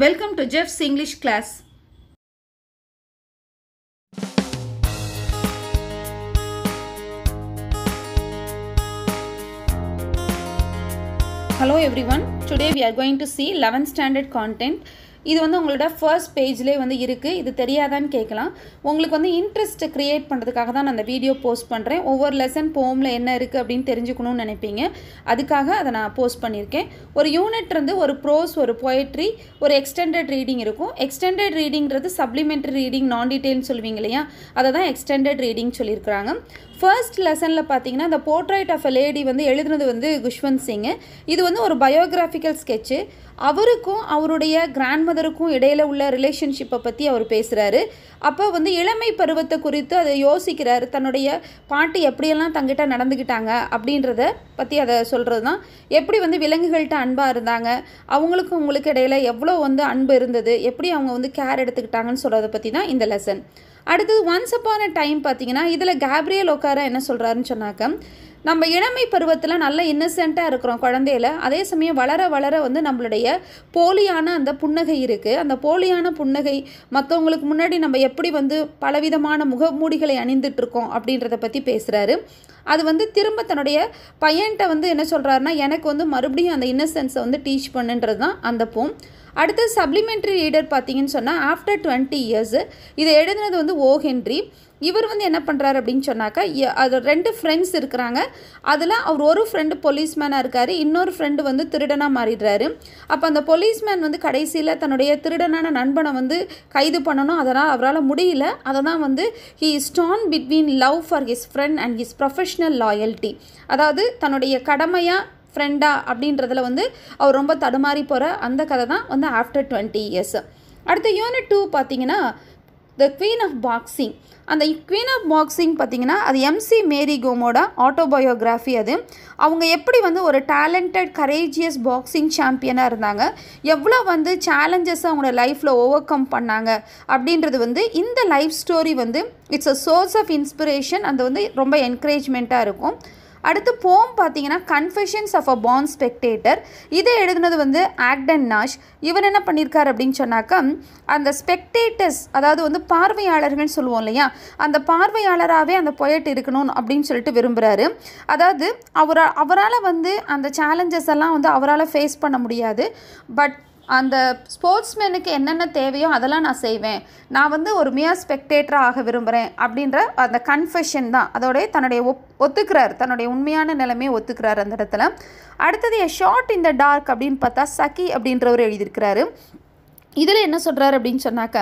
Welcome to Jeff's English class. Hello everyone, today we are going to see 11th standard content. இது வந்து உங்களோட first பேஜ்லேயே வந்து இருக்குது இது தெரியாதான்னு கேட்கலாம் உங்களுக்கு வந்து இன்ட்ரெஸ்ட்டை க்ரியேட் பண்ணுறதுக்காக தான் நான் அந்த வீடியோ போஸ்ட் பண்ணுறேன் ஒவ்வொரு லெசன் போமில் என்ன இருக்குது அப்படின்னு தெரிஞ்சுக்கணும்னு நினைப்பீங்க அதுக்காக அதை நான் போஸ்ட் பண்ணியிருக்கேன் ஒரு யூனிட் வந்து ஒரு ப்ரோஸ் ஒரு பொயட்ரி ஒரு எக்ஸ்டெண்டட் ரீடிங் இருக்கும் எக்ஸ்டெண்டட் ரீடிங்கிறது சப்ளிமெண்ட்ரி ரீடிங் நான் டீட்டெயில்னு சொல்லுவீங்க இல்லையா அதை தான் எக்ஸ்டெண்டட் ரீடிங் சொல்லியிருக்கிறாங்க ஃபர்ஸ்ட் லெசனில் பார்த்தீங்கன்னா இந்த போர்ட்ரைட் ஆஃப் அ லேடி வந்து எழுதுனது வந்து குஷ்வந்த் சிங்கு இது வந்து ஒரு பயோகிராஃபிக்கல் ஸ்கெட்சு அவருக்கும் அவருடைய கிராண்ட் மதருக்கும் இடையில் உள்ள ரிலேஷன்ஷிப்பை பற்றி அவர் பேசுகிறாரு அப்போ வந்து இளமை பருவத்தை குறித்து அதை யோசிக்கிறாரு தன்னுடைய பாட்டு எப்படியெல்லாம் தங்கிட்ட நடந்துக்கிட்டாங்க அப்படின்றத பற்றி அதை சொல்கிறது தான் எப்படி வந்து விலங்குகள்கிட்ட அன்பாக இருந்தாங்க அவங்களுக்கும் உங்களுக்கு இடையில் எவ்வளோ வந்து அன்பு இருந்தது எப்படி அவங்க வந்து கேர் எடுத்துக்கிட்டாங்கன்னு சொல்கிறத பற்றி தான் இந்த லெசன் அடுத்தது ஒன்ஸ் அப்பான டைம் பார்த்தீங்கன்னா இதில் கேப்ரியல் உக்கார என்ன சொல்கிறாருன்னு சொன்னாக்க நம்ம இளமை பருவத்தில் நல்ல இன்னசென்ட்டாக இருக்கிறோம் குழந்தையில அதே சமயம் வளர வளர வந்து நம்மளுடைய போலியான அந்த புன்னகை இருக்குது அந்த போலியான புன்னகை மற்றவங்களுக்கு முன்னாடி நம்ம எப்படி வந்து பலவிதமான முகமூடிகளை அணிந்துட்டு இருக்கோம் அப்படின்றத பற்றி பேசுகிறாரு அது வந்து திரும்ப தன்னுடைய பையன்கிட்ட வந்து என்ன சொல்கிறாருன்னா எனக்கு வந்து மறுபடியும் அந்த இன்னசென்ஸை வந்து டீச் பண்ணுன்றது தான் அந்த பூம் அடுத்து சப்ளிமெண்ட்ரி ரீடர் பார்த்தீங்கன்னு சொன்னால் ஆஃப்டர் டுவெண்ட்டி இயர்ஸு இதை எழுதுனது வந்து ஓ ஹென்ரி இவர் வந்து என்ன பண்ணுறாரு அப்படின்னு சொன்னாக்கா அது ரெண்டு ஃப்ரெண்ட்ஸ் இருக்கிறாங்க அதில் அவர் ஒரு ஃப்ரெண்டு போலீஸ்மேனாக இருக்கார் இன்னொரு ஃப்ரெண்டு வந்து திருடனாக மாறிடுறாரு அப்போ அந்த போலீஸ்மேன் வந்து கடைசியில் தன்னுடைய திருடனான நண்பனை வந்து கைது பண்ணணும் அதனால் அவரால் முடியல அதை தான் வந்து he stand between love for his friend and his professional loyalty அதாவது தன்னுடைய கடமையாக ஃப்ரெண்டா அப்படின்றதுல வந்து அவர் ரொம்ப தடுமாறி போகிற அந்த கதை தான் வந்து ஆஃப்டர் டுவெண்ட்டி இயர்ஸ் அடுத்த யூனிட் டூ பார்த்தீங்கன்னா த குவீன் ஆஃப் பாக்ஸிங் அந்த குவீன் ஆஃப் பாக்ஸிங் பார்த்தீங்கன்னா அது எம்சி மேரி கோமோட ஆட்டோபயோகிராஃபி அது அவங்க எப்படி வந்து ஒரு டேலண்டட் கரேஜியஸ் பாக்ஸிங் சாம்பியனாக இருந்தாங்க எவ்வளோ வந்து சேலஞ்சஸ் அவங்களோட லைஃப்பில் ஓவர் கம் பண்ணாங்க அப்படின்றது வந்து இந்த லைஃப் ஸ்டோரி வந்து it's a source of inspiration அது வந்து ரொம்ப என்கரேஜ்மெண்ட்டாக இருக்கும் அடுத்து போம் பார்த்தீங்கன்னா confessions of a born spectator இதை எழுதுனது வந்து ஆக்டன் நாஷ் இவர் என்ன பண்ணியிருக்கார் அப்படின்னு சொன்னாக்கா அந்த ஸ்பெக்டேட்டர்ஸ் அதாவது வந்து பார்வையாளர்கள் சொல்லுவோம் இல்லையா அந்த பார்வையாளராகவே அந்த பொயட் இருக்கணும் அப்படின்னு சொல்லிட்டு விரும்புகிறாரு அதாவது அவரா அவரால் வந்து அந்த சேலஞ்சஸ் எல்லாம் வந்து அவரால் ஃபேஸ் பண்ண முடியாது பட் அந்த ஸ்போர்ட்ஸ்மேனுக்கு என்னென்ன தேவையோ அதெல்லாம் நான் செய்வேன் நான் வந்து ஒரு மியா ஸ்பெக்டேட்டராக ஆக விரும்புகிறேன் அப்படின்ற அந்த கன்ஃபெஷன் தான் அதோடைய தன்னுடைய ஒப் ஒத்துக்கிறார் தன்னுடைய உண்மையான நிலைமையை ஒத்துக்கிறார் அந்த இடத்துல அடுத்தது என் ஷார்ட் இந்த டார்க் அப்படின்னு பார்த்தா சகி அப்படின்றவர் எழுதியிருக்கிறாரு இதில் என்ன சொல்கிறார் அப்படின்னு சொன்னாக்க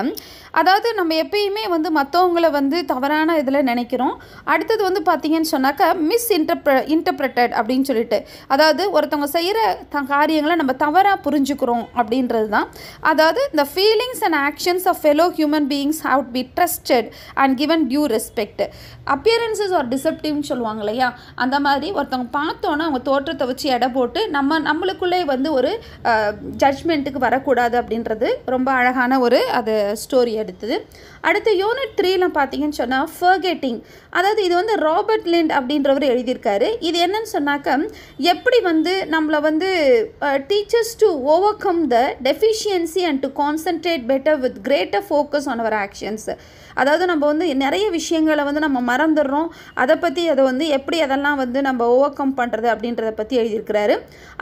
அதாவது நம்ம எப்பயுமே வந்து மற்றவங்களை வந்து தவறான இதில் நினைக்கிறோம் அடுத்தது வந்து பார்த்தீங்கன்னு சொன்னாக்கா மிஸ் இன்டர்ப்ர இன்டர்பிரட்டட் அப்படின்னு சொல்லிட்டு அதாவது ஒருத்தவங்க செய்கிற த காரியங்களை நம்ம தவறாக புரிஞ்சுக்கிறோம் அப்படின்றது தான் அதாவது இந்த feelings and actions of fellow human beings how be trusted and given due respect appearances are டிசப்டிவ்னு சொல்லுவாங்க இல்லையா அந்த மாதிரி ஒருத்தவங்க பார்த்தோன்னா அவங்க தோற்றத்தை வச்சு எடை போட்டு நம்ம நம்மளுக்குள்ளே வந்து ஒரு ஜட்ஜ்மெண்ட்டுக்கு வரக்கூடாது அப்படின்றது ரொம்ப அழகான ஒரு அது ஸ்டோரி எடுத்தது அடுத்து யூனிட் த்ரீல பார்த்தீங்கன்னு சொன்னால் ஃபர்கெட்டிங் அதாவது இது வந்து ராபர்ட் லிண்ட் அப்படின்றவர் எழுதியிருக்காரு இது என்னன்னு சொன்னாக்க எப்படி வந்து நம்மளை வந்து teachers to overcome the deficiency and to concentrate better with greater focus on our actions அதாவது நம்ம வந்து நிறைய விஷயங்களை வந்து நம்ம மறந்துடுறோம் அதை பற்றி அதை வந்து எப்படி அதெல்லாம் வந்து நம்ம ஓவர் கம் பண்ணுறது அப்படின்றத பற்றி எழுதியிருக்கிறாரு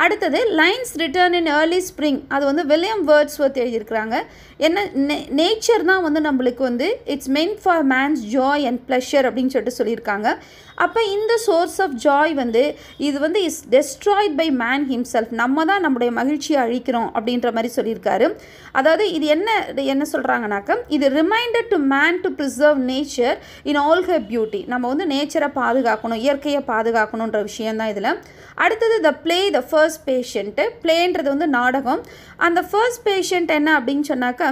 அடுத்தது lines return in early spring அது வந்து வில்லியம் வேர்ட்ஸ் பற்றி எழுதியிருக்கிறாங்க என்ன நே நேச்சர் தான் வந்து நம்மளுக்கு வந்து it's main for man's joy and pleasure அப்படின்னு சொல்லிட்டு சொல்லியிருக்காங்க அப்போ இந்த சோர்ஸ் ஆஃப் ஜாய் வந்து இது வந்து is destroyed by man himself நம்ம தான் நம்முடைய மகிழ்ச்சியை அழிக்கிறோம் அப்படின்ற மாதிரி சொல்லியிருக்காரு அதாவது இது என்ன என்ன சொல்கிறாங்கனாக்கா இது reminder to man to preserve nature in all her beauty நம்ம வந்து நேச்சரை பாதுகாக்கணும் இயற்கையை பாதுகாக்கணுன்ற விஷயந்தான் இதில் அடுத்தது the play the first patient பிளேன்றது வந்து நாடகம் அந்த ஃபர்ஸ்ட் பேஷண்ட் என்ன அப்படின்னு சொன்னாக்க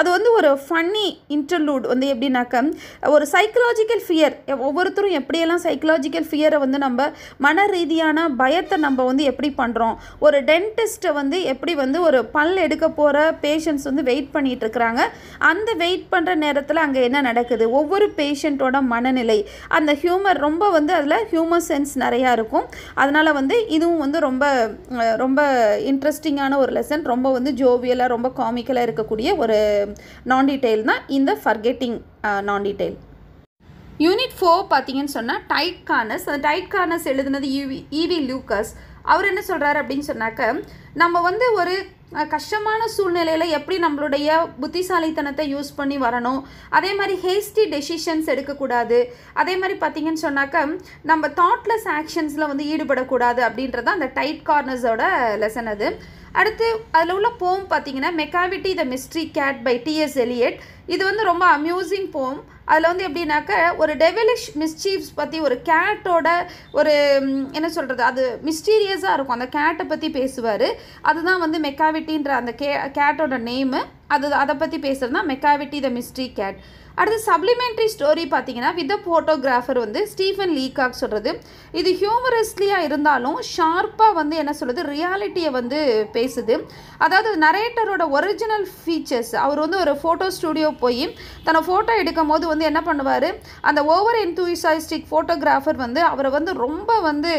அது வந்து ஒரு ஃபன்னி இன்டர்லூட் வந்து எப்படின்னாக்க ஒரு சைக்கலாஜிக்கல் ஃபியர் ஒவ்வொருத்தரும் எப்படியெல்லாம் சைக்கலாஜிக்கல் ஃபியரை வந்து நம்ம மன ரீதியான பயத்தை நம்ம வந்து எப்படி பண்ணுறோம் ஒரு டென்டிஸ்ட்டை வந்து எப்படி வந்து ஒரு பல் எடுக்க போகிற பேஷண்ட்ஸ் வந்து வெயிட் பண்ணிகிட்ருக்குறாங்க அந்த வெயிட் பண்ணுற நேரத்தில் அங்கே என்ன என்ன நடக்குது ஒவ்வொரு பேஷண்ட்டோட மனநிலை அந்த ஹியூமர் ரொம்ப வந்து அதில் ஹியூமர் சென்ஸ் நிறையா இருக்கும் அதனால் வந்து இதுவும் வந்து ரொம்ப ரொம்ப இன்ட்ரெஸ்டிங்கான ஒரு லெசன் ரொம்ப வந்து ஜோவியலாக ரொம்ப காமிக்கலாக இருக்கக்கூடிய ஒரு நான் டீட்டெயில் தான் இந்த ஃபர்கெட்டிங் நான் டீட்டெயில் யூனிட் ஃபோர் பார்த்தீங்கன்னு சொன்னால் டைட் கார்னஸ் அந்த டைட் கார்னஸ் எழுதுனது ஈவி ஈவி லூக்கஸ் அவர் என்ன சொல்கிறாரு அப்படின்னு சொன்னாக்க நம்ம வந்து ஒரு கஷ்டமான சூழ்நிலையில் எப்படி நம்மளுடைய புத்திசாலித்தனத்தை யூஸ் பண்ணி வரணும் அதே மாதிரி ஹேஸ்டி டெசிஷன்ஸ் எடுக்கக்கூடாது அதே மாதிரி பார்த்திங்கன்னு சொன்னாக்க நம்ம தாட்லெஸ் ஆக்ஷன்ஸில் வந்து ஈடுபடக்கூடாது அப்படின்றது அந்த டைட் கார்னர்ஸோட லெசன் அது அடுத்து அதில் உள்ள போம் பார்த்திங்கன்னா Macavity the mystery cat by TS Eliot இது வந்து ரொம்ப அம்யூசிங் போம் அதில் வந்து எப்படின்னாக்க ஒரு டெவலிஷ் மிஸ்சீவ்ஸ் பற்றி ஒரு கேட்டோட ஒரு என்ன சொல்கிறது அது மிஸ்டீரியஸாக இருக்கும் அந்த கேட்டை பற்றி பேசுவார் அதுதான் வந்து மெக்காவிட்டின்ற அந்த கே கேட்டோட நேமு அது அதை பற்றி பேசுகிறது தான் மெக்காவிட்டி த மிஸ்ட்ரி கேட் அடுத்து சப்ளிமெண்ட்ரி ஸ்டோரி பார்த்தீங்கன்னா வித் ஃபோட்டோகிராஃபர் வந்து ஸ்டீஃபன் லீகாக் சொல்கிறது இது ஹியூமரஸ்லியாக இருந்தாலும் ஷார்ப்பாக வந்து என்ன சொல்கிறது ரியாலிட்டியை வந்து பேசுது அதாவது நரேட்டரோட ஒரிஜினல் ஃபீச்சர்ஸ் அவர் வந்து ஒரு ஃபோட்டோ ஸ்டூடியோ போய் தன்னை ஃபோட்டோ எடுக்கும் போது வந்து என்ன பண்ணுவார் அந்த ஓவர் என்தூசாயிஸ்டிக் ஃபோட்டோகிராஃபர் வந்து அவரை வந்து ரொம்ப வந்து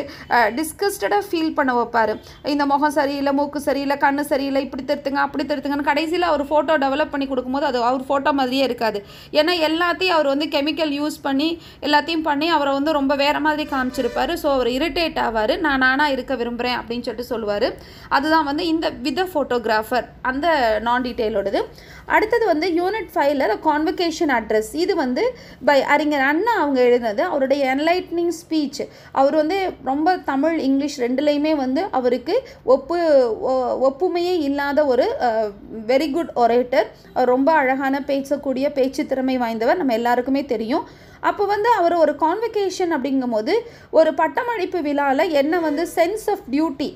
டிஸ்கஸ்டடாக ஃபீல் பண்ண வைப்பார் இந்த முகம் சரியில்லை மூக்கு சரியில்லை கண்ணு சரியில்லை இப்படி தருத்துங்க அப்படி தருத்துங்கன்னு கடைசியில் அவர் ஃபோட்டோ டெவலப் பண்ணி கொடுக்கும்போது அது அவர் ஃபோட்டோ மாதிரியே இருக்காது ஏன்னா ஏன்னா எல்லாத்தையும் அவர் வந்து கெமிக்கல் யூஸ் பண்ணி எல்லாத்தையும் பண்ணி அவரை வந்து ரொம்ப வேற மாதிரி காமிச்சிருப்பார் ஸோ அவர் இரிட்டேட் ஆவார் நான் நானாக இருக்க விரும்புகிறேன் அப்படின்னு சொல்லிட்டு சொல்லுவார் அதுதான் வந்து இந்த வித ஃபோட்டோகிராஃபர் அந்த நான் டீட்டெயிலோடது அடுத்தது வந்து யூனிட் ஃபைவ்ல கான்வெகேஷன் அட்ரஸ் இது வந்து பை அறிஞர் அண்ணா அவங்க எழுதினது அவருடைய என்லைட்னிங் ஸ்பீச் அவர் வந்து ரொம்ப தமிழ் இங்கிலீஷ் ரெண்டுலேயுமே வந்து அவருக்கு ஒப்பு ஒப்புமையே இல்லாத ஒரு வெரி குட் ஒரேட்டர் ரொம்ப அழகான பேசக்கூடிய பேச்சு திறமை திறமை வாய்ந்தவர் நம்ம எல்லாருக்குமே தெரியும் அப்போ வந்து அவர் ஒரு கான்வெகேஷன் அப்படிங்கும்போது ஒரு பட்டமளிப்பு விழாவில் என்ன வந்து சென்ஸ் ஆஃப் டியூட்டி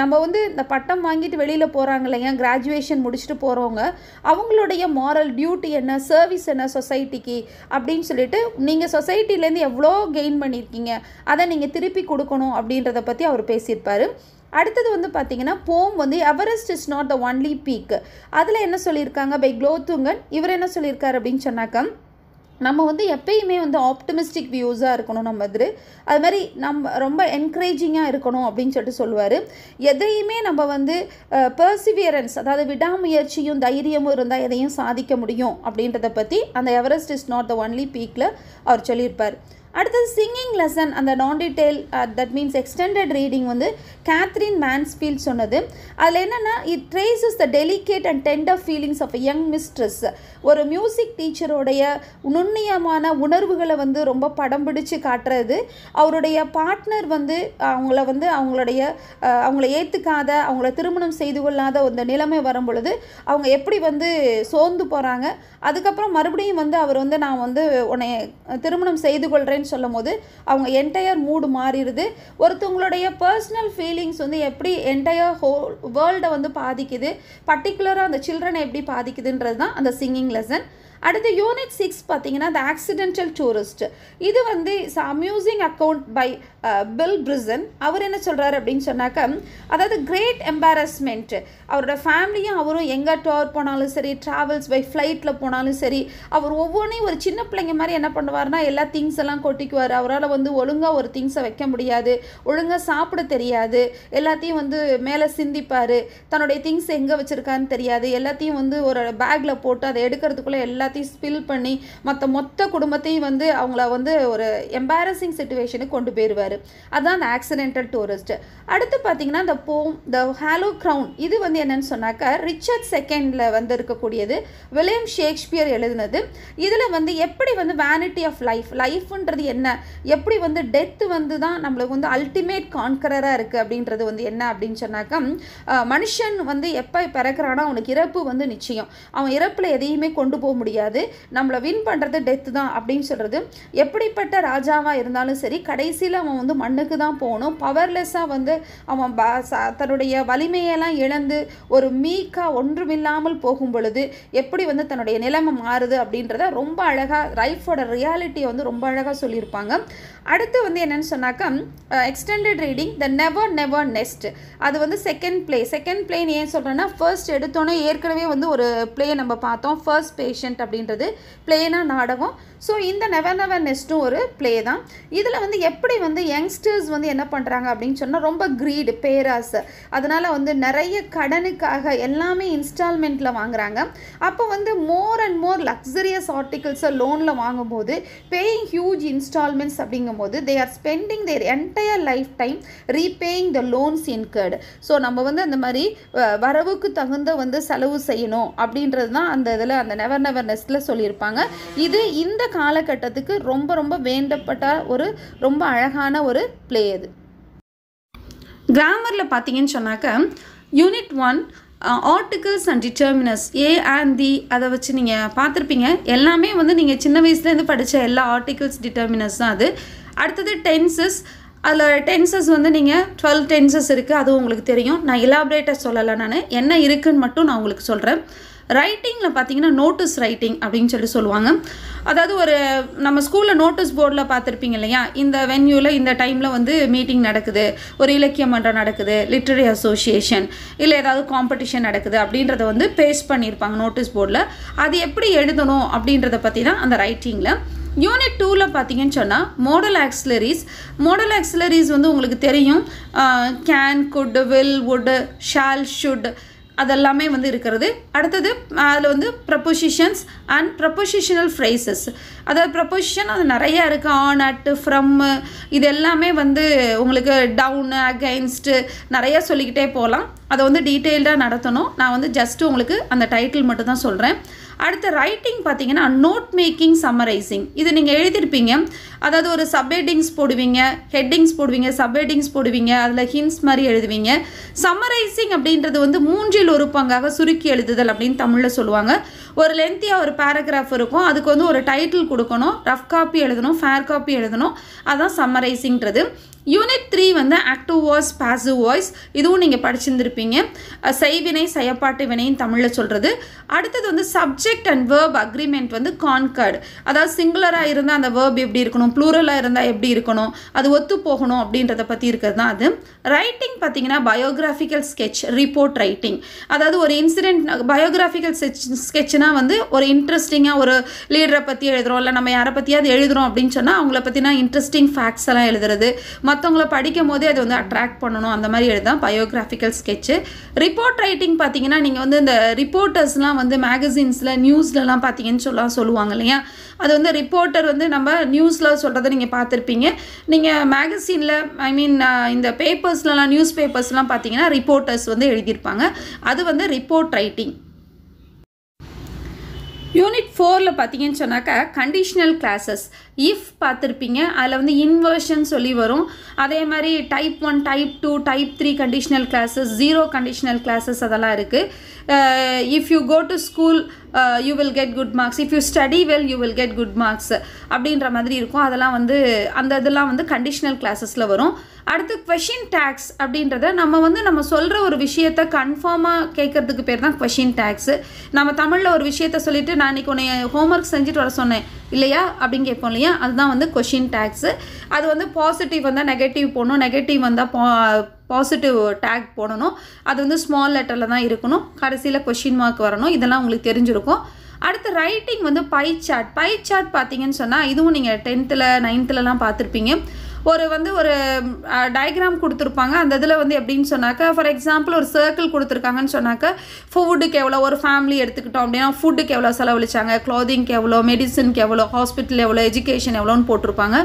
நம்ம வந்து இந்த பட்டம் வாங்கிட்டு வெளியில் போகிறாங்க இல்லையா கிராஜுவேஷன் முடிச்சுட்டு போகிறவங்க அவங்களுடைய மாரல் டியூட்டி என்ன சர்வீஸ் என்ன சொசைட்டிக்கு அப்படின்னு சொல்லிட்டு நீங்கள் சொசைட்டிலேருந்து எவ்வளோ கெயின் பண்ணியிருக்கீங்க அதை நீங்கள் திருப்பி கொடுக்கணும் அப்படின்றத பற்றி அவர் பேசியிருப்பார் அடுத்தது வந்து பார்த்தீங்கன்னா போம் வந்து Everest is not the only peak அதில் என்ன சொல்லியிருக்காங்க பை குளோத்துங்கன் இவர் என்ன சொல்லியிருக்காரு அப்படின்னு சொன்னாக்கா நம்ம வந்து எப்பயுமே வந்து ஆப்டமிஸ்டிக் வியூஸாக இருக்கணும் நம்ம இது அது மாதிரி நம்ம ரொம்ப என்கரேஜிங்காக இருக்கணும் அப்படின்னு சொல்லிட்டு சொல்லுவார் எதையுமே நம்ம வந்து பர்சிவியரன்ஸ் அதாவது விடாமுயற்சியும் தைரியமும் இருந்தால் எதையும் சாதிக்க முடியும் அப்படின்றத பற்றி அந்த Everest is not the only பீக்கில் அவர் சொல்லியிருப்பார் அடுத்தது சிங்கிங் லெசன் அந்த non detail that means extended reading வந்து கேத்ரின் மேன்ஸ்ஃபீல்ட் சொன்னது அதில் என்னென்னா it traces the delicate and tender feelings of young mistress ஒரு மியூசிக் டீச்சருடைய நுண்ணியமான உணர்வுகளை வந்து ரொம்ப படம் பிடிச்சி காட்டுறது அவருடைய பார்ட்னர் வந்து அவங்கள வந்து அவங்களுடைய uh, அவங்கள ஏற்றுக்காத அவங்கள திருமணம் செய்து கொள்ளாத அந்த நிலைமை வரும் பொழுது அவங்க எப்படி வந்து சோர்ந்து போகிறாங்க அதுக்கப்புறம் மறுபடியும் வந்து அவர் வந்து நான் வந்து உன்னை திருமணம் செய்து கொள்கிறேன் அப்படின்னு சொல்லும் போது அவங்க என்டையர் மூடு மாறிடுது ஒருத்தவங்களுடைய பர்சனல் ஃபீலிங்ஸ் வந்து எப்படி என்டையர் ஹோல் வேர்ல்டை வந்து பாதிக்குது பர்டிகுலராக அந்த சில்ட்ரனை எப்படி பாதிக்குதுன்றது தான் அந்த சிங்கிங் லெசன் அடுத்து யூனிட் சிக்ஸ் பார்த்தீங்கன்னா த ஆக்சிடென்டல் டூரிஸ்ட் இது வந்து amusing account by Bill Bryson அவர் என்ன சொல்கிறாரு அப்படின்னு சொன்னாக்க அதாவது கிரேட் எம்பாரஸ்மெண்ட் அவரோட ஃபேமிலியும் அவரும் எங்கே டூர் போனாலும் சரி ட்ராவல்ஸ் பை ஃப்ளைட்டில் போனாலும் சரி அவர் ஒவ்வொன்றையும் ஒரு சின்ன பிள்ளைங்க மாதிரி என்ன பண்ணுவார்னா எல்லா திங்ஸ் எல்லாம் கொட்டிக்குவார் அவரால் வந்து ஒழுங்காக ஒரு திங்ஸை வைக்க முடியாது ஒழுங்காக சாப்பிட தெரியாது எல்லாத்தையும் வந்து மேலே சிந்திப்பார் தன்னுடைய திங்ஸ் எங்கே வச்சுருக்கான்னு தெரியாது எல்லாத்தையும் வந்து ஒரு பேக்கில் போட்டு அதை எடுக்கிறதுக்குள்ளே எல்லா எல்லாத்தையும் ஸ்பில் பண்ணி மற்ற மொத்த குடும்பத்தையும் வந்து அவங்கள வந்து ஒரு எம்பாரசிங் சுச்சுவேஷனுக்கு கொண்டு போயிடுவார் அதுதான் அந்த ஆக்சிடென்டல் டூரிஸ்ட் அடுத்து பார்த்தீங்கன்னா இந்த போம் த ஹாலோ க்ரௌன் இது வந்து என்னென்னு சொன்னாக்கா ரிச்சர்ட் செகண்டில் வந்து இருக்கக்கூடியது வில்லியம் ஷேக்ஸ்பியர் எழுதினது இதில் வந்து எப்படி வந்து வேனிட்டி ஆஃப் லைஃப் லைஃப்ன்றது என்ன எப்படி வந்து டெத்து வந்து தான் நம்மளுக்கு வந்து அல்டிமேட் கான்கரராக இருக்குது அப்படின்றது வந்து என்ன அப்படின்னு சொன்னாக்கா மனுஷன் வந்து எப்போ பிறக்கிறானோ அவனுக்கு இறப்பு வந்து நிச்சயம் அவன் இறப்பில் எதையுமே கொண்டு போக முடியாது முடியாது நம்மளை வின் பண்ணுறது டெத்து தான் அப்படின்னு சொல்கிறது எப்படிப்பட்ட ராஜாவாக இருந்தாலும் சரி கடைசியில் அவன் வந்து மண்ணுக்கு தான் போகணும் பவர்லெஸ்ஸாக வந்து அவன் ப தன்னுடைய வலிமையெல்லாம் இழந்து ஒரு மீக்காக ஒன்றுமில்லாமல் போகும் பொழுது எப்படி வந்து தன்னுடைய நிலைமை மாறுது அப்படின்றத ரொம்ப அழகாக லைஃபோட ரியாலிட்டியை வந்து ரொம்ப அழகாக சொல்லியிருப்பாங்க அடுத்து வந்து என்னென்னு சொன்னாக்கா extended reading the never never nest அது வந்து செகண்ட் பிளே செகண்ட் பிளேன்னு ஏன் சொல்கிறேன்னா ஃபர்ஸ்ட் எடுத்தோன்னே ஏற்கனவே வந்து ஒரு பிளே நம்ம பார்த்தோம் ஃபர்ஸ்ட் பேஷண்ட் அப்படின்றது பிளேனாக நாடகம் ஸோ இந்த நெவர் நெவர் நெஸ்ட்டும் ஒரு பிளே தான் இதில் வந்து எப்படி வந்து யங்ஸ்டர்ஸ் வந்து என்ன பண்ணுறாங்க அப்படின்னு சொன்னால் ரொம்ப க்ரீடு பேராசை அதனால் வந்து நிறைய கடனுக்காக எல்லாமே இன்ஸ்டால்மெண்ட்டில் வாங்குறாங்க அப்போ வந்து மோர் அண்ட் மோர் லக்ஸரியஸ் ஆர்டிகல்ஸை லோனில் வாங்கும்போது பேயிங் ஹியூஜ் இன்ஸ்டால்மெண்ட்ஸ் அப்படிங்கும்போது they are spending their entire life time repaying the loans incurred so நம்ம வந்து அந்த மாதிரி வரவுக்கு தகுந்த வந்து செலவு செய்யணும் அப்படின்றது தான் அந்த இதில் அந்த நெவர் நெவர் நெஸ்ட் டெஸ்ட்டில் சொல்லியிருப்பாங்க இது இந்த காலகட்டத்துக்கு ரொம்ப ரொம்ப வேண்டப்பட்ட ஒரு ரொம்ப அழகான ஒரு பிளே அது கிராமரில் பார்த்தீங்கன்னு சொன்னாக்க unit one articles and determiners a and the அதை வச்சு நீங்கள் பார்த்துருப்பீங்க எல்லாமே வந்து நீங்கள் சின்ன வயசுலேருந்து படித்த எல்லா ஆர்டிகல்ஸ் டிட்டர்மினஸ் தான் அது அடுத்தது டென்சஸ் அதில் டென்சஸ் வந்து நீங்கள் டுவெல் டென்சஸ் இருக்குது அதுவும் உங்களுக்கு தெரியும் நான் இலாபரேட்டாக சொல்லலை நான் என்ன இருக்குதுன்னு மட்டும் நான் உங்களுக்கு சொல்கிறேன் ரைட்டிங்கில் பார்த்தீங்கன்னா நோட்டீஸ் ரைட்டிங் அப்படின்னு சொல்லி சொல்லுவாங்க அதாவது ஒரு நம்ம ஸ்கூலில் நோட்டீஸ் போர்டில் பார்த்துருப்பீங்க இல்லையா இந்த வென்யூவில் இந்த டைமில் வந்து மீட்டிங் நடக்குது ஒரு இலக்கிய மன்றம் நடக்குது லிட்ரரி அசோசியேஷன் இல்லை ஏதாவது காம்படிஷன் நடக்குது அப்படின்றத வந்து பேஸ்ட் பண்ணியிருப்பாங்க நோட்டீஸ் போர்டில் அது எப்படி எழுதணும் அப்படின்றத பற்றி தான் அந்த ரைட்டிங்கில் யூனிட் டூவில் பார்த்தீங்கன்னு சொன்னால் மோடல் ஆக்சிலரிஸ் மோடல் ஆக்சிலரிஸ் வந்து உங்களுக்கு தெரியும் can could will would shall should அதெல்லாமே வந்து இருக்கிறது அடுத்தது அதில் வந்து ப்ரப்போசிஷன்ஸ் அண்ட் ப்ரப்போசிஷனல் ஃப்ரைசஸ் அதாவது ப்ரப்போசிஷன் அது நிறையா இருக்குது ஆன் அட் ஃப்ரம் இது எல்லாமே வந்து உங்களுக்கு டவுனு அகைன்ஸ்ட்டு நிறையா சொல்லிக்கிட்டே போகலாம் அதை வந்து டீட்டெயில்டாக நடத்தணும் நான் வந்து ஜஸ்ட்டு உங்களுக்கு அந்த டைட்டில் மட்டும் தான் சொல்கிறேன் அடுத்து ரைட்டிங் பார்த்தீங்கன்னா நோட் மேக்கிங் சம்மரைசிங் இது நீங்கள் எழுதியிருப்பீங்க அதாவது ஒரு சப்ஹெட்டிங்ஸ் போடுவீங்க ஹெட்டிங்ஸ் போடுவீங்க சப்ஹெட்டிங்ஸ் போடுவீங்க அதில் ஹின்ஸ் மாதிரி எழுதுவீங்க சம்மரைசிங் அப்படின்றது வந்து மூன்றில் ஒரு பங்காக சுருக்கி எழுதுதல் அப்படின்னு தமிழில் சொல்லுவாங்க ஒரு லென்த்தியாக ஒரு பேராகிராஃப் இருக்கும் அதுக்கு வந்து ஒரு டைட்டில் கொடுக்கணும் ரஃப் காப்பி எழுதணும் ஃபேர் காப்பி எழுதணும் அதான் சம்மரைசிங்கிறது யூனிட் த்ரீ வந்து ஆக்டிவ் வாய்ஸ் பாசிவ் வாய்ஸ் இதுவும் நீங்கள் படிச்சிருந்துருப்பீங்க செய்வினை செயப்பாட்டு வினைன்னு தமிழில் சொல்கிறது அடுத்தது வந்து சப்ஜெக்ட் அண்ட் வேர்ப் அக்ரிமெண்ட் வந்து கான்கர்டு அதாவது சிங்குலராக இருந்தால் அந்த வேர்ப் எப்படி இருக்கணும் ப்ளூரலாக இருந்தால் எப்படி இருக்கணும் அது ஒத்து போகணும் அப்படின்றத பற்றி இருக்கிறது தான் அது ரைட்டிங் பார்த்தீங்கன்னா பயோகிராஃபிக்கல் ஸ்கெட்ச் ரிப்போர்ட் ரைட்டிங் அதாவது ஒரு இன்சிடென்ட் பயோகிராஃபிக்கல் ஸ்கெட்ச்னா வந்து ஒரு இன்ட்ரெஸ்டிங்காக ஒரு லீடரை பற்றி எழுதுகிறோம் இல்லை நம்ம யாரை பற்றியாவது எழுதுகிறோம் அப்படின்னு சொன்னால் அவங்கள பற்றினா இன்ட்ரெஸ்டிங் ஃபேக்ட்ஸ் எல்லாம் எழுதுறது மற்றவங்கள படிக்கும் போதே அது வந்து அட்ராக்ட் பண்ணணும் அந்த மாதிரி எழுதான் பயோகிராஃபிக்கல் ஸ்கெட்சு ரிப்போர்ட் ரைட்டிங் பார்த்தீங்கன்னா நீங்கள் வந்து இந்த ரிப்போர்ட்டர்ஸ்லாம் வந்து மேகசின்ஸில் நியூஸ்லலாம் பார்த்தீங்கன்னு சொல்லலாம் சொல்லுவாங்க இல்லையா அது வந்து ரிப்போர்ட்டர் வந்து நம்ம நியூஸில் சொல்கிறத நீங்கள் பார்த்துருப்பீங்க நீங்கள் மேகசினில் ஐ மீன் இந்த பேப்பர்ஸ்லலாம் நியூஸ் பேப்பர்ஸ்லாம் பார்த்தீங்கன்னா ரிப்போர்ட்டர்ஸ் வந்து எழுதியிருப்பாங்க அது வந்து ரிப்போர்ட் ரைட்டிங் யூனிட் ஃபோரில் பார்த்தீங்கன்னு சொன்னாக்கா கண்டிஷ்னல் கிளாஸஸ் இஃப் பார்த்துருப்பீங்க அதில் வந்து இன்வர்ஷன் சொல்லி வரும் அதே மாதிரி type one type two type three conditional clauses zero conditional clauses அதெல்லாம் இருக்குது if you go to school you will get good marks if you study well you will get good marks அப்படின்ற மாதிரி இருக்கும் அதெல்லாம் வந்து அந்த இதெல்லாம் வந்து கண்டிஷ்னல் கிளாஸஸில் வரும் அடுத்து கொஷின் டேக்ஸ் அப்படின்றத நம்ம வந்து நம்ம சொல்கிற ஒரு விஷயத்த கன்ஃபார்மாக கேட்குறதுக்கு பேர் தான் கொஷின் டேக்ஸு நம்ம தமிழில் ஒரு விஷயத்த சொல்லிவிட்டு நான் இன்றைக்கி உன்னை ஹோம்ஒர்க் செஞ்சுட்டு வர சொன்னேன் இல்லையா அப்படின்னு கேட்போம் இல்லையா அதுதான் வந்து கொஷின் டேக்ஸு அது வந்து பாசிட்டிவ் வந்தால் நெகட்டிவ் போடணும் நெகட்டிவ் வந்தால் பா பாசிட்டிவ் டேக் போடணும் அது வந்து ஸ்மால் லெட்டரில் தான் இருக்கணும் கடைசியில் கொஷின் மார்க் வரணும் இதெல்லாம் உங்களுக்கு தெரிஞ்சிருக்கும் அடுத்து ரைட்டிங் வந்து பை சார்ட் பை சார்ட் பார்த்தீங்கன்னு சொன்னால் இதுவும் நீங்கள் டென்த்தில் நைன்த்துலலாம் பார்த்துருப்பீங்க ஒரு வந்து ஒரு டயக்ராம் கொடுத்துருப்பாங்க அந்த இதில் வந்து எப்படின்னு சொன்னாக்கா ஃபார் எக்ஸாம்பிள் ஒரு சர்க்கிள் கொடுத்துருக்காங்கன்னு சொன்னாக்க ஃபுட்டுக்கு எவ்வளோ ஒரு ஃபேமிலி எடுத்துக்கிட்டோம் அப்படின்னா ஃபுட்டுக்கு எவ்வளோ செலவழிச்சாங்க க்ளோதிங்க்கு எவ்வளோ மெடிசனுக்கு எவ்வளோ ஹாஸ்பிட்டல் எவ்வளோ எஜுகேஷன் எவ்வளோன்னு போட்டிருப்பாங்க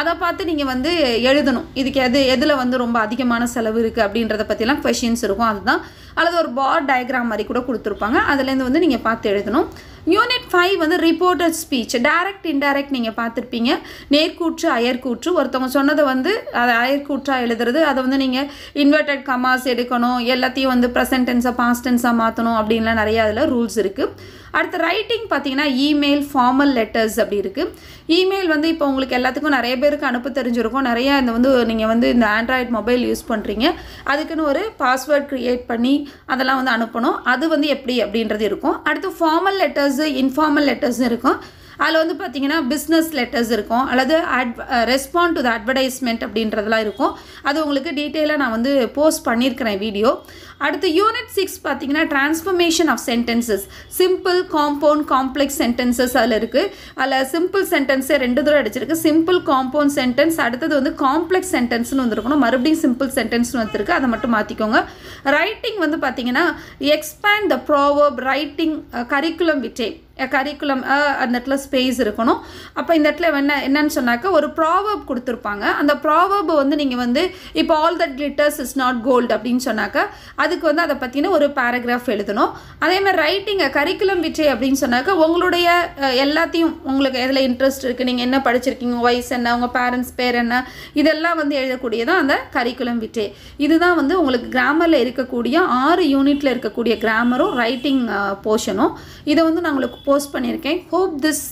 அதை பார்த்து நீங்கள் வந்து எழுதணும் இதுக்கு எது எதில் வந்து ரொம்ப அதிகமான செலவு இருக்குது அப்படின்றத பற்றிலாம் கொஷின்ஸ் இருக்கும் அதுதான் அல்லது ஒரு பார் டயக்ராம் மாதிரி கூட கொடுத்துருப்பாங்க அதுலேருந்து வந்து நீங்கள் பார்த்து எழுதணும் யூனிட் ஃபைவ் வந்து ரிப்போர்ட்டட் ஸ்பீச் டைரக்ட் இன்டைரக்ட் நீங்கள் பார்த்துருப்பீங்க நேர்கூற்று அயர்கூற்று ஒருத்தவங்க சொன்னதை வந்து அதை அயர்கூற்றாக எழுதுறது அதை வந்து நீங்கள் இன்வெர்டட் கமாஸ் எடுக்கணும் எல்லாத்தையும் வந்து ப்ரெசன்டென்ஸாக பாஸ்டென்ஸாக மாற்றணும் அப்படின்லாம் நிறையா அதில் ரூல்ஸ் இருக்குது அடுத்து ரைட்டிங் பார்த்தீங்கன்னா இமெயில் ஃபார்மல் லெட்டர்ஸ் அப்படி இருக்குது இமெயில் வந்து இப்போ உங்களுக்கு எல்லாத்துக்கும் நிறைய பேருக்கு அனுப்ப தெரிஞ்சிருக்கும் நிறையா இந்த வந்து நீங்கள் வந்து இந்த ஆண்ட்ராய்ட் மொபைல் யூஸ் பண்ணுறீங்க அதுக்குன்னு ஒரு பாஸ்வேர்ட் க்ரியேட் பண்ணி அதெல்லாம் வந்து அனுப்பணும் அது வந்து எப்படி அப்படின்றது இருக்கும் அடுத்து ஃபார்மல் லெட்டர்ஸு இன்ஃபார்மல் லெட்டர்ஸும் இருக்கும் அதில் வந்து பார்த்திங்கன்னா பிஸ்னஸ் லெட்டர்ஸ் இருக்கும் அல்லது ad respond to the advertisement அப்படின்றதெல்லாம் இருக்கும் அது உங்களுக்கு டீட்டெயிலாக நான் வந்து போஸ்ட் பண்ணியிருக்கிறேன் வீடியோ அடுத்து யூனிட் சிக்ஸ் பார்த்தீங்கன்னா transformation of sentences simple compound complex sentences அதில் இருக்குது அதில் சிம்பிள் சென்டென்ஸே ரெண்டு தூரம் அடிச்சிருக்கு சிம்பிள் காம்பவுண்ட் சென்டென்ஸ் அடுத்தது வந்து காம்ப்ளெக்ஸ் சென்டென்ஸ்னு வந்துருக்கணும் மறுபடியும் சிம்பிள் சென்டென்ஸ்னு வந்துருக்கு அதை மட்டும் மாற்றிக்கோங்க ரைட்டிங் வந்து பார்த்தீங்கன்னா expand the proverb writing curriculum விட்டே கரிக்குலம் அந்த இடத்துல ஸ்பேஸ் இருக்கணும் அப்போ இந்த இடத்துல என்ன என்னன்னு சொன்னாக்க ஒரு ப்ராவர்ப் கொடுத்துருப்பாங்க அந்த ப்ராவர்ப் வந்து நீங்கள் வந்து இப்போ all that glitters is not gold அப்படின்னு சொன்னாக்க அதுக்கு வந்து அதை பற்றின ஒரு பேராகிராஃப் எழுதணும் அதே மாதிரி ரைட்டிங்கை கரிக்குலம் விச்சை அப்படின்னு சொன்னாக்க உங்களுடைய எல்லாத்தையும் உங்களுக்கு எதில் இன்ட்ரெஸ்ட் இருக்குது நீங்கள் என்ன படிச்சிருக்கீங்க வயசு என்ன உங்கள் பேரண்ட்ஸ் பேர் என்ன இதெல்லாம் வந்து எழுதக்கூடியதான் அந்த கரிக்குலம் விட்டே இதுதான் வந்து உங்களுக்கு கிராமரில் இருக்கக்கூடிய ஆறு யூனிட்டில் இருக்கக்கூடிய கிராமரும் ரைட்டிங் போர்ஷனும் இதை வந்து நான் உங்களுக்கு போஸ்ட் பண்ணியிருக்கேன் hope this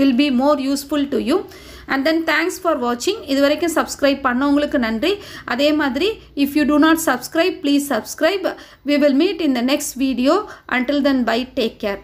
will be more useful to you and then thanks for வாட்சிங் இது வரைக்கும் சப்ஸ்கிரைப் பண்ணவங்களுக்கு நன்றி அதே மாதிரி if you do not subscribe please subscribe we will meet in the next video until then bye take care